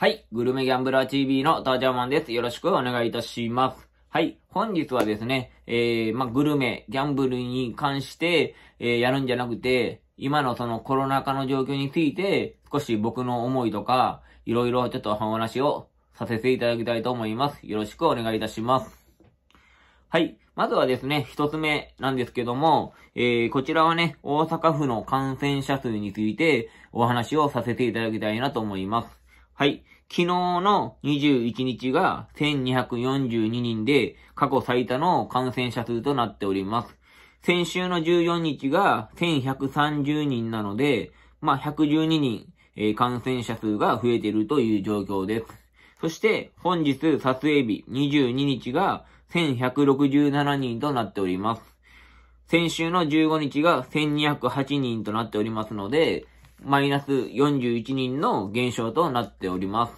はい。グルメギャンブラー TV のタージャーマンです。よろしくお願いいたします。はい。本日はですね、えー、まあ、グルメ、ギャンブルに関して、えー、やるんじゃなくて、今のそのコロナ禍の状況について、少し僕の思いとか、いろいろちょっとお話をさせていただきたいと思います。よろしくお願いいたします。はい。まずはですね、一つ目なんですけども、えー、こちらはね、大阪府の感染者数についてお話をさせていただきたいなと思います。はい。昨日の21日が1242人で過去最多の感染者数となっております。先週の14日が1130人なので、まあ、112人、えー、感染者数が増えているという状況です。そして本日撮影日22日が1167人となっております。先週の15日が1208人となっておりますので、マイナス41人の減少となっております。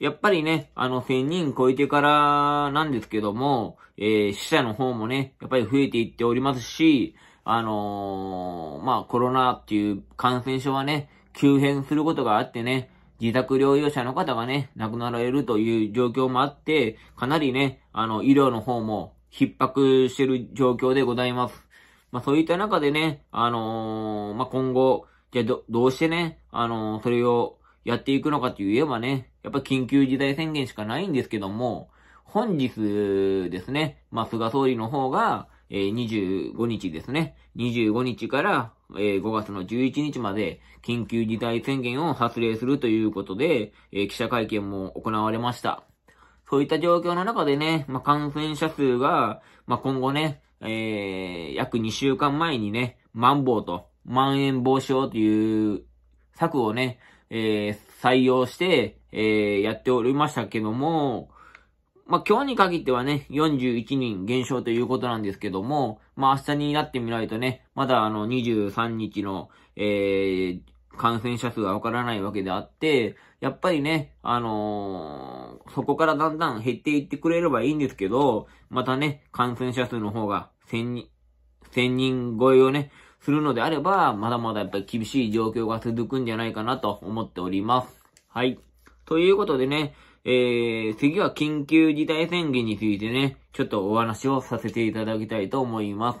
やっぱりね、あの、1000人超えてからなんですけども、えー、死者の方もね、やっぱり増えていっておりますし、あのー、まあ、コロナっていう感染症はね、急変することがあってね、自宅療養者の方がね、亡くなられるという状況もあって、かなりね、あの、医療の方も逼迫してる状況でございます。まあ、そういった中でね、あのー、まあ、今後、じゃあど、どうしてね、あのー、それをやっていくのかといえばね、やっぱ緊急事態宣言しかないんですけども、本日ですね、まあ、菅総理の方が、えー、25日ですね、25日から、えー、5月の11日まで緊急事態宣言を発令するということで、えー、記者会見も行われました。そういった状況の中でね、まあ、感染者数が、まあ、今後ね、えー、約2週間前にね、マンボウとまん延防止法という策をね、えー、採用して、えー、やっておりましたけども、まあ、今日に限ってはね、41人減少ということなんですけども、まあ、明日になってみないとね、まだあの23日の、えー、感染者数がわからないわけであって、やっぱりね、あのー、そこからだんだん減っていってくれればいいんですけど、またね、感染者数の方が1000人、1000人超えをね、するのであれば、まだまだやっぱり厳しい状況が続くんじゃないかなと思っております。はい。ということでね、えー、次は緊急事態宣言についてね、ちょっとお話をさせていただきたいと思います。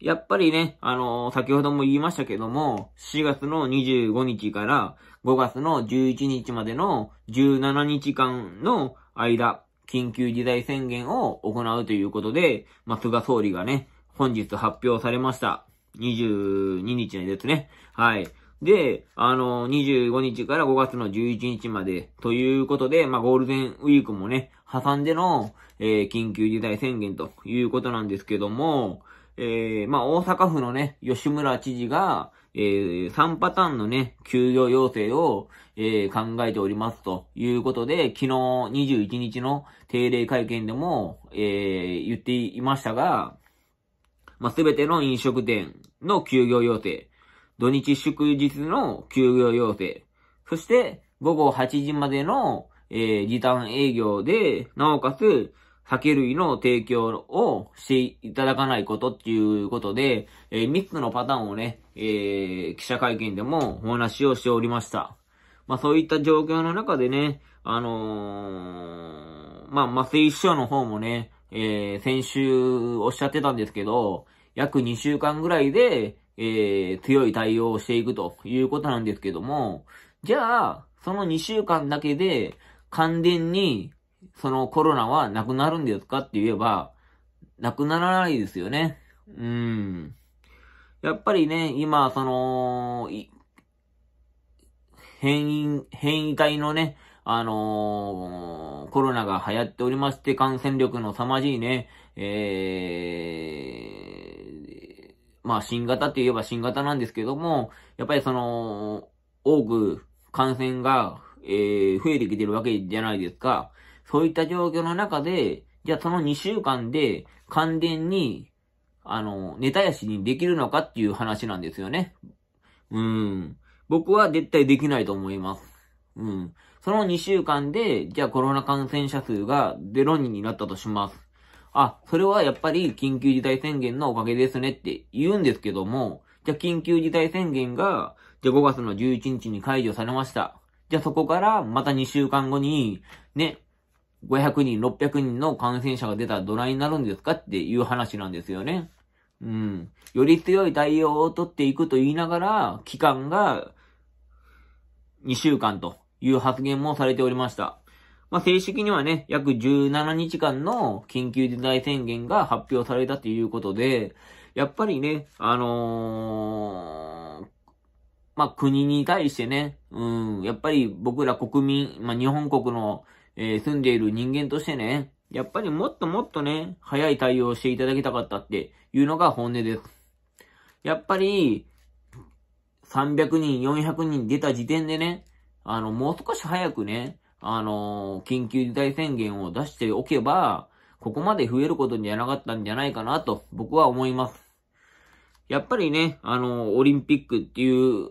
やっぱりね、あのー、先ほども言いましたけども、4月の25日から5月の11日までの17日間の間、緊急事態宣言を行うということで、まあ、菅総理がね、本日発表されました。22日ですね。はい。で、あの、25日から5月の11日までということで、まあ、ゴールデンウィークもね、挟んでの、えー、緊急事態宣言ということなんですけども、えー、まあ、大阪府のね、吉村知事が、えー、3パターンのね、休業要請を、えー、考えておりますということで、昨日21日の定例会見でも、えー、言っていましたが、ますべての飲食店の休業要請、土日祝日の休業要請、そして午後8時までの、えー、時短営業で、なおかつ酒類の提供をしていただかないことっていうことで、えー、3つのパターンをね、えー、記者会見でもお話をしておりました。まあそういった状況の中でね、あのー、まあ、松井市の方もね、えー、先週おっしゃってたんですけど、約2週間ぐらいで、えー、強い対応をしていくということなんですけども、じゃあ、その2週間だけで、完全に、そのコロナはなくなるんですかって言えば、なくならないですよね。うん。やっぱりね、今、その、変異、変異体のね、あのー、コロナが流行っておりまして、感染力の凄まじいね、えまあ新型って言えば新型なんですけども、やっぱりその、多く感染が、えー、増えてきてるわけじゃないですか。そういった状況の中で、じゃあその2週間で完全に、あの、ネタやしにできるのかっていう話なんですよね。うん。僕は絶対できないと思います。うん。その2週間で、じゃあコロナ感染者数が0人になったとします。あ、それはやっぱり緊急事態宣言のおかげですねって言うんですけども、じゃあ緊急事態宣言が、じゃあ5月の11日に解除されました。じゃあそこからまた2週間後に、ね、500人、600人の感染者が出たらどないになるんですかっていう話なんですよね。うん。より強い対応をとっていくと言いながら、期間が2週間という発言もされておりました。まあ、正式にはね、約17日間の緊急事態宣言が発表されたということで、やっぱりね、あのー、まあ、国に対してね、うん、やっぱり僕ら国民、まあ、日本国の、えー、住んでいる人間としてね、やっぱりもっともっとね、早い対応をしていただきたかったっていうのが本音です。やっぱり、300人、400人出た時点でね、あの、もう少し早くね、あのー、緊急事態宣言を出しておけば、ここまで増えることにはなかったんじゃないかなと、僕は思います。やっぱりね、あのー、オリンピックっていう、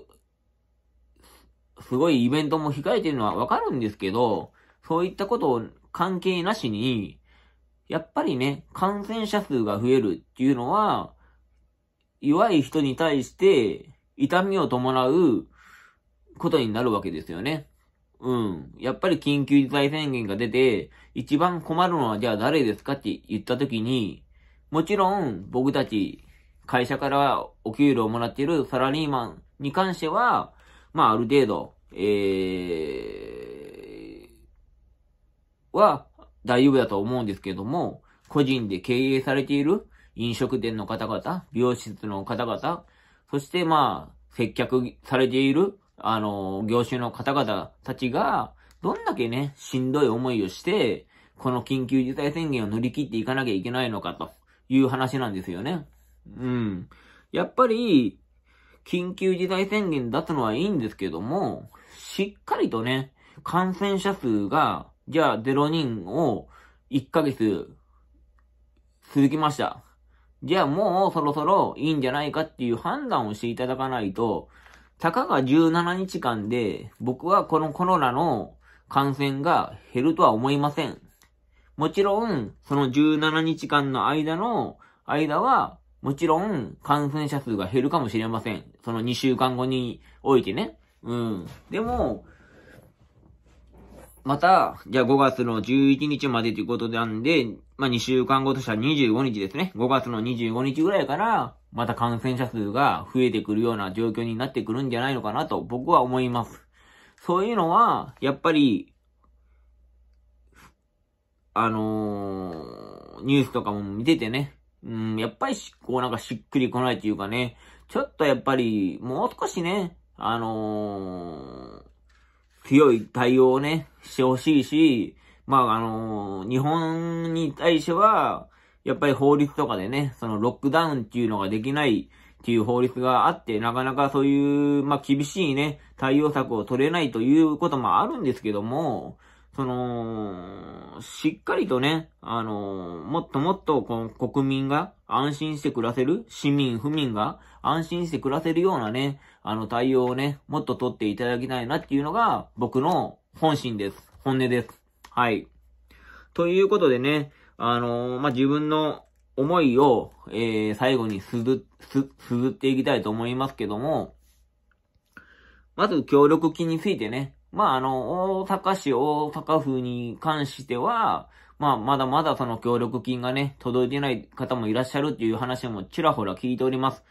すごいイベントも控えてるのはわかるんですけど、そういったことを関係なしに、やっぱりね、感染者数が増えるっていうのは、弱い人に対して痛みを伴うことになるわけですよね。うん。やっぱり緊急事態宣言が出て、一番困るのはじゃあ誰ですかって言った時に、もちろん僕たち会社からお給料をもらっているサラリーマンに関しては、まあある程度、えー、は大丈夫だと思うんですけども、個人で経営されている飲食店の方々、美容室の方々、そしてまあ接客されているあの、業種の方々たちが、どんだけね、しんどい思いをして、この緊急事態宣言を乗り切っていかなきゃいけないのかという話なんですよね。うん。やっぱり、緊急事態宣言出すのはいいんですけども、しっかりとね、感染者数が、じゃあ0人を1ヶ月続きました。じゃあもうそろそろいいんじゃないかっていう判断をしていただかないと、たかが17日間で、僕はこのコロナの感染が減るとは思いません。もちろん、その17日間の間の、間は、もちろん、感染者数が減るかもしれません。その2週間後においてね。うん。でも、また、じゃあ5月の11日までということなんで、まあ2週間後としたは25日ですね。5月の25日ぐらいから、また感染者数が増えてくるような状況になってくるんじゃないのかなと僕は思います。そういうのは、やっぱり、あのー、ニュースとかも見ててね、うん、やっぱりこうなんかしっくりこないというかね、ちょっとやっぱり、もう少しね、あのー、強い対応をね、してほしいし、まあ、あのー、日本に対しては、やっぱり法律とかでね、そのロックダウンっていうのができないっていう法律があって、なかなかそういう、まあ、厳しいね、対応策を取れないということもあるんですけども、その、しっかりとね、あのー、もっともっとこの国民が安心して暮らせる、市民、府民が安心して暮らせるようなね、あの対応をね、もっと取っていただきたいなっていうのが僕の本心です。本音です。はい。ということでね、あのー、まあ、自分の思いを、えー、最後にすず、す、すずっていきたいと思いますけども、まず協力金についてね、まあ、あの、大阪市大阪府に関しては、まあ、まだまだその協力金がね、届いてない方もいらっしゃるっていう話もちらほら聞いております。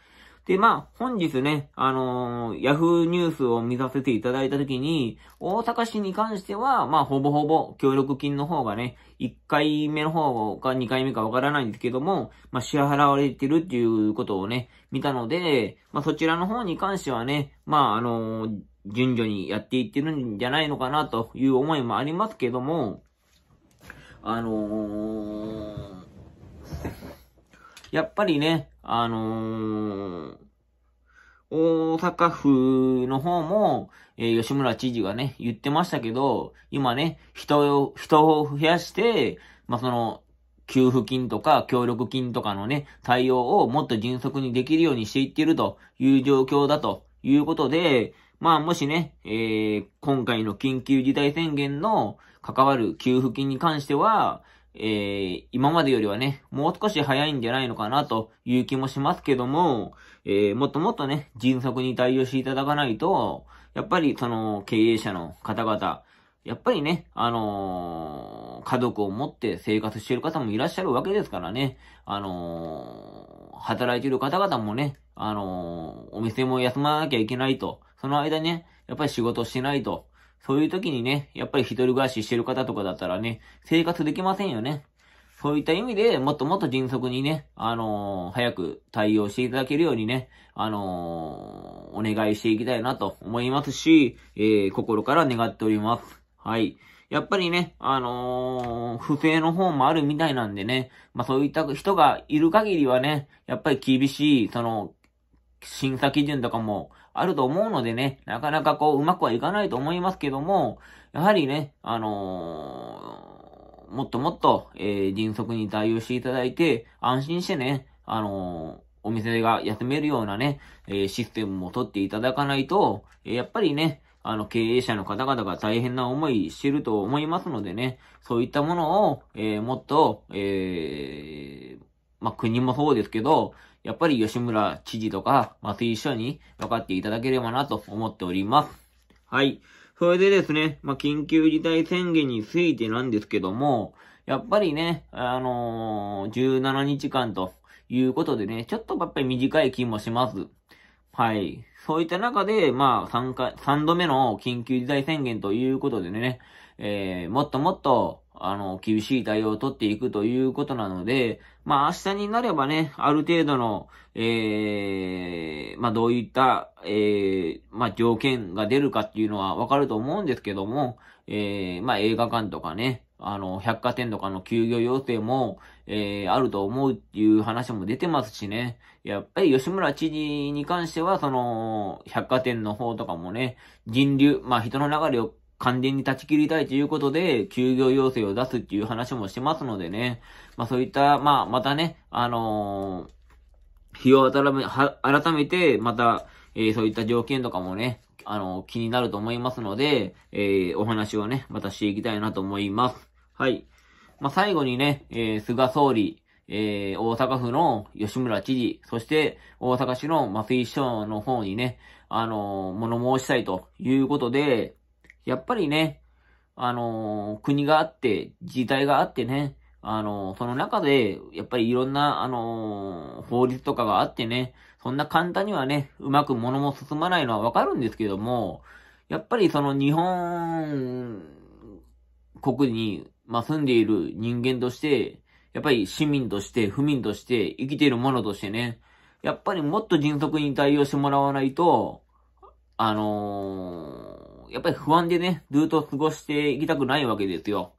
で、まあ、本日ね、あのー、ヤフーニュースを見させていただいたときに、大阪市に関しては、まあ、ほぼほぼ協力金の方がね、1回目の方か2回目かわからないんですけども、まあ、支払われてるっていうことをね、見たので、まあ、そちらの方に関してはね、まあ、あのー、順序にやっていってるんじゃないのかなという思いもありますけども、あのーやっぱりね、あのー、大阪府の方も、えー、吉村知事がね、言ってましたけど、今ね、人を、人を増やして、まあ、その、給付金とか協力金とかのね、対応をもっと迅速にできるようにしていっているという状況だということで、まあもしね、えー、今回の緊急事態宣言の関わる給付金に関しては、えー、今までよりはね、もう少し早いんじゃないのかなという気もしますけども、えー、もっともっとね、迅速に対応していただかないと、やっぱりその経営者の方々、やっぱりね、あのー、家族を持って生活している方もいらっしゃるわけですからね、あのー、働いている方々もね、あのー、お店も休まなきゃいけないと、その間ね、やっぱり仕事してないと、そういう時にね、やっぱり一人暮らししてる方とかだったらね、生活できませんよね。そういった意味で、もっともっと迅速にね、あのー、早く対応していただけるようにね、あのー、お願いしていきたいなと思いますし、えー、心から願っております。はい。やっぱりね、あの不正の方もあるみたいなんでね、まあそういった人がいる限りはね、やっぱり厳しい、その、審査基準とかもあると思うのでね、なかなかこう、うまくはいかないと思いますけども、やはりね、あのー、もっともっと、えー、迅速に対応していただいて、安心してね、あのー、お店が休めるようなね、えシステムも取っていただかないと、えやっぱりね、あの、経営者の方々が大変な思いしてると思いますのでね、そういったものを、えー、もっと、えー、まあ、国もそうですけど、やっぱり吉村知事とかま井市長に分かっていただければなと思っております。はい。それでですね、まあ、緊急事態宣言についてなんですけども、やっぱりね、あのー、17日間ということでね、ちょっとやっぱり短い気もします。はい。そういった中で、まあ、3回、3度目の緊急事態宣言ということでね、えー、もっともっと、あの、厳しい対応を取っていくということなので、まあ明日になればね、ある程度の、ええー、まあどういった、ええー、まあ条件が出るかっていうのはわかると思うんですけども、ええー、まあ映画館とかね、あの、百貨店とかの休業要請も、ええあると思うっていう話も出てますしね。やっぱり吉村知事に関しては、その、百貨店の方とかもね、人流、まあ人の流れを完全に断ち切りたいということで、休業要請を出すっていう話もしてますのでね。まあそういった、まあまたね、あのー、日を改め、は、改めて、また、えー、そういった条件とかもね、あのー、気になると思いますので、えー、お話をね、またしていきたいなと思います。はい。まあ最後にね、えー、菅総理、えー、大阪府の吉村知事、そして大阪市の松井市長の方にね、あのー、物申したいということで、やっぱりね、あのー、国があって、自代体があってね、あのー、その中で、やっぱりいろんな、あのー、法律とかがあってね、そんな簡単にはね、うまく物も進まないのはわかるんですけども、やっぱりその日本国に、まあ、住んでいる人間として、やっぱり市民として、府民として生きているものとしてね、やっぱりもっと迅速に対応してもらわないと、あのやっぱり不安でね、ずっと過ごしていきたくないわけですよ。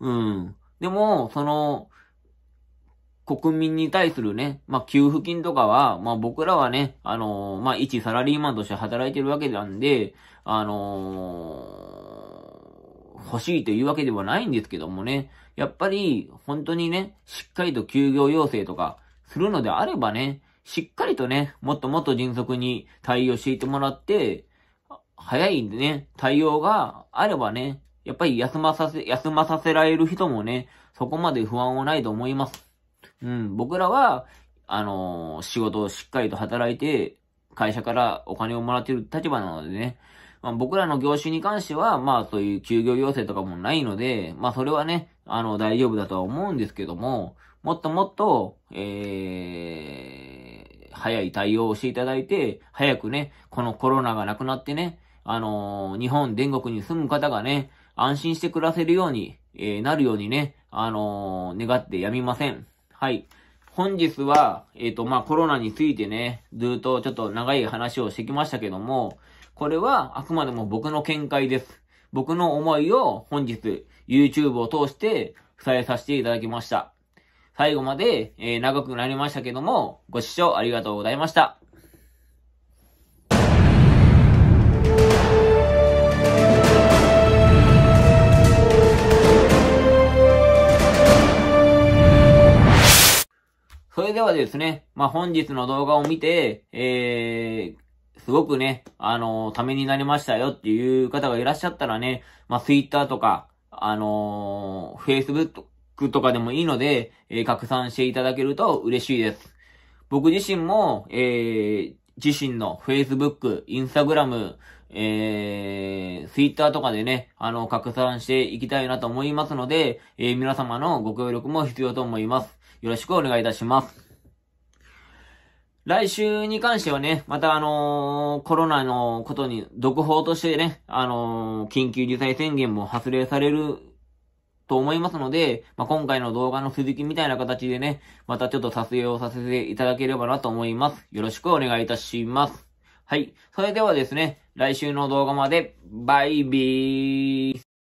うん。でも、その、国民に対するね、まあ、給付金とかは、まあ、僕らはね、あのー、まあ、一サラリーマンとして働いてるわけなんで、あのー、欲しいというわけではないんですけどもね、やっぱり、本当にね、しっかりと休業要請とかするのであればね、しっかりとね、もっともっと迅速に対応していってもらって、早いんでね、対応があればね、やっぱり休まさせ、休まさせられる人もね、そこまで不安はないと思います。うん、僕らは、あのー、仕事をしっかりと働いて、会社からお金をもらっている立場なのでね、まあ、僕らの業種に関しては、まあそういう休業要請とかもないので、まあそれはね、あの、大丈夫だとは思うんですけども、もっともっと、えー、早い対応をしていただいて、早くね、このコロナがなくなってね、あのー、日本全国に住む方がね、安心して暮らせるように、えー、なるようにね、あのー、願ってやみません。はい。本日は、えっ、と、まあ、コロナについてね、ずっとちょっと長い話をしてきましたけども、これはあくまでも僕の見解です。僕の思いを本日、YouTube を通して伝えさせていただきました。最後まで、えー、長くなりましたけども、ご視聴ありがとうございました。それではですね、まあ、本日の動画を見て、えー、すごくね、あのためになりましたよっていう方がいらっしゃったらね、まあ、Twitter とか、あのー、Facebook とかでもいいので、えー、拡散していただけると嬉しいです。僕自身も、えー、自身の Facebook、Instagram、えー、ツイッターとかでね、あの、拡散していきたいなと思いますので、えー、皆様のご協力も必要と思います。よろしくお願いいたします。来週に関してはね、またあのー、コロナのことに、続報としてね、あのー、緊急事態宣言も発令されると思いますので、まあ、今回の動画の続きみたいな形でね、またちょっと撮影をさせていただければなと思います。よろしくお願いいたします。はい。それではですね、来週の動画まで、バイビー